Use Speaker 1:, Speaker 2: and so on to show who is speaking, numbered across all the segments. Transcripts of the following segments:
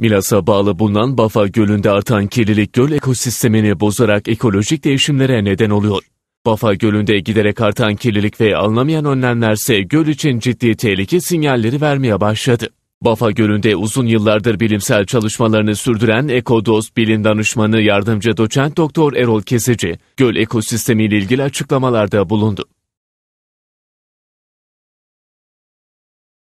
Speaker 1: Milas'a bağlı bulunan Bafa Gölü'nde artan kirlilik göl ekosistemini bozarak ekolojik değişimlere neden oluyor. Bafa Gölü'nde giderek artan kirlilik ve anlamayan önlemlerse göl için ciddi tehlike sinyalleri vermeye başladı. Bafa Gölü'nde uzun yıllardır bilimsel çalışmalarını sürdüren Ekodoz Bilim Danışmanı Yardımcı Doçent Doktor Erol Kesici, göl ekosistemiyle ilgili açıklamalarda bulundu.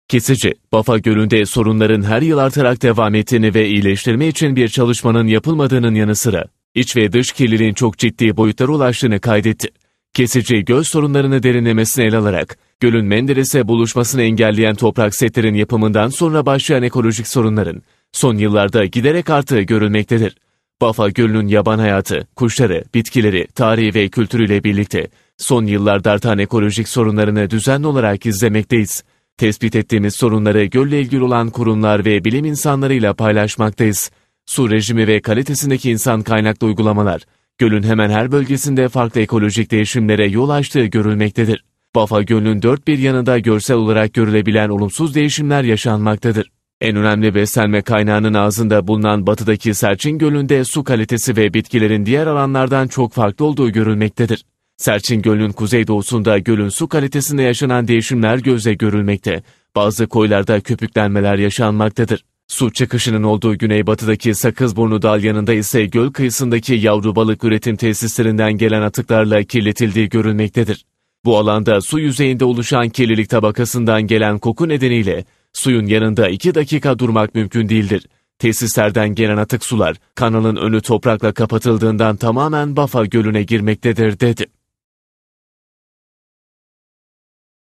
Speaker 1: Kesici, Bafa Gölü'nde sorunların her yıl artarak devam ettiğini ve iyileştirme için bir çalışmanın yapılmadığının yanı sıra iç ve dış kirliliğin çok ciddi boyutlara ulaştığını kaydetti. Kesici göl sorunlarını derinlemesine ele alarak gölün Menderes'e buluşmasını engelleyen toprak setlerin yapımından sonra başlayan ekolojik sorunların son yıllarda giderek arttığı görülmektedir. Bafa Gölü'nün yaban hayatı, kuşları, bitkileri, tarihi ve kültürüyle birlikte son yıllarda artan ekolojik sorunlarını düzenli olarak izlemekteyiz. Tespit ettiğimiz sorunları gölle ilgili olan kurumlar ve bilim insanlarıyla paylaşmaktayız. Su rejimi ve kalitesindeki insan kaynaklı uygulamalar, gölün hemen her bölgesinde farklı ekolojik değişimlere yol açtığı görülmektedir. Bafa Gölü'nün dört bir yanında görsel olarak görülebilen olumsuz değişimler yaşanmaktadır. En önemli beslenme kaynağının ağzında bulunan batıdaki Serçin Gölü'nde su kalitesi ve bitkilerin diğer alanlardan çok farklı olduğu görülmektedir. Serçin Gölü'nün kuzeydoğusunda gölün su kalitesinde yaşanan değişimler gözle görülmekte. Bazı koylarda köpüklenmeler yaşanmaktadır. Su çıkışının olduğu güneybatıdaki Sakızburnu Dalyanı'nda ise göl kıyısındaki yavru balık üretim tesislerinden gelen atıklarla kirletildiği görülmektedir. Bu alanda su yüzeyinde oluşan kirlilik tabakasından gelen koku nedeniyle suyun yanında 2 dakika durmak mümkün değildir. Tesislerden gelen atık sular kanalın önü toprakla kapatıldığından tamamen Bafa Gölü'ne girmektedir dedi.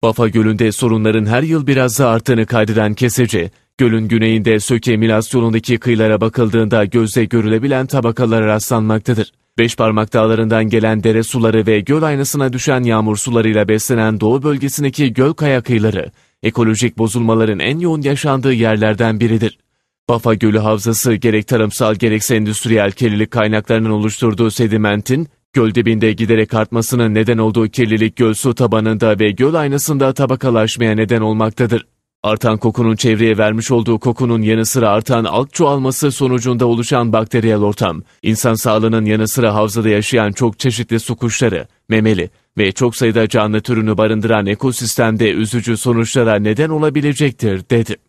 Speaker 1: Bafa Gölü'nde sorunların her yıl biraz da arttığını kaydeden kesici, gölün güneyinde Söke Milas yolundaki kıyılara bakıldığında gözle görülebilen tabakalara rastlanmaktadır. Beşparmak dağlarından gelen dere suları ve göl aynasına düşen yağmur sularıyla beslenen doğu bölgesindeki göl kaya kıyıları, ekolojik bozulmaların en yoğun yaşandığı yerlerden biridir. Bafa Gölü Havzası gerek tarımsal gerekse endüstriyel kirlilik kaynaklarının oluşturduğu sedimentin Göl dibinde giderek artmasının neden olduğu kirlilik göl su tabanında ve göl aynasında tabakalaşmaya neden olmaktadır. Artan kokunun çevreye vermiş olduğu kokunun yanı sıra artan alk çoğalması sonucunda oluşan bakteriyel ortam, insan sağlığının yanı sıra havzada yaşayan çok çeşitli su kuşları, memeli ve çok sayıda canlı türünü barındıran ekosistemde üzücü sonuçlara neden olabilecektir, dedi.